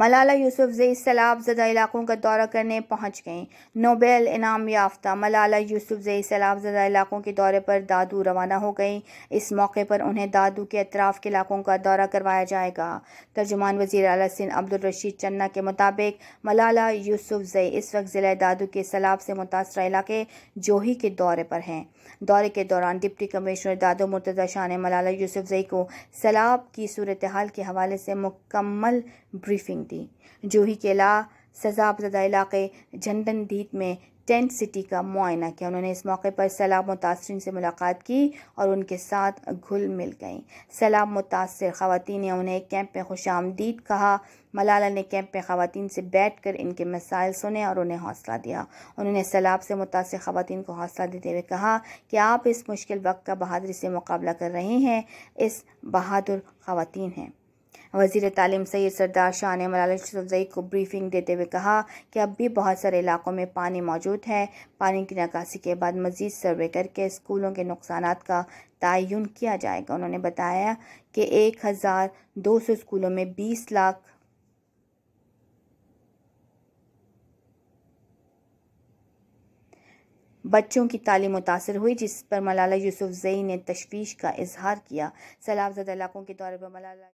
मलाला यूसुफजई सैलाब ज़दा इलाकों का दौरा करने पहुँच गईं नोबेल इनाम याफ्ता मलाला यूसुफजई सैलाब ज़दा इलाकों के दौरे पर दादू रवाना हो गई इस मौके पर उन्हें दादू के अतराफ़ के इलाकों का दौरा करवाया जाएगा तर्जुमान वजी अल सिंह अब्दुलरशीद चन्ना के मुताबिक मलाला यूसुफजई इस वक्त ज़िला दादू के सैलाब से मुतासर इलाके जोही के दौरे पर हैं दौरे के दौरान डिप्टी कमिश्नर दादो मुर्तज़ा शाह ने मलाला यूसुफजई को सैलाब की सूरत हाल के हवाले से मुकम्मल ब्रीफिंग थी जूही केला सजाबजदा इलाके झंडनदीत में टेंट सिटी का मुआयना किया उन्होंने इस मौके पर सैलाब मुतासरीन से मुलाकात की और उनके साथ घुल मिल गई सैलाब मुतासर ख़वान ने उन्हें कैंप में खुश आमदीद कहा मलाला ने कैंप में ख़वान से बैठ कर इनके मसाइल सुने और उन्हें हौसला दिया उन्होंने सैलाब से मुतासर ख़वान को हौसला देते हुए कहा कि आप इस मुश्किल वक्त का बहादुरी से मुकाबला कर रहे हैं इस बहादुर ख़वान हैं वजीर तालीम सैद सरदार शाह ने मलाला यूसुफजई को ब्रीफिंग देते हुए कहा कि अब भी बहुत सारे इलाकों में पानी मौजूद है पानी की निकासी के बाद मजीद सर्वे करके स्कूलों के नुकसान का तयन किया जाएगा उन्होंने बताया कि एक हज़ार दो सौ स्कूलों में बीस लाख बच्चों की तालीम मुतासर हुई जिस पर मलाला यूसुफ जई ने तशवीश का इजहार किया सैलाबजद इलाकों के दौरे पर मलाला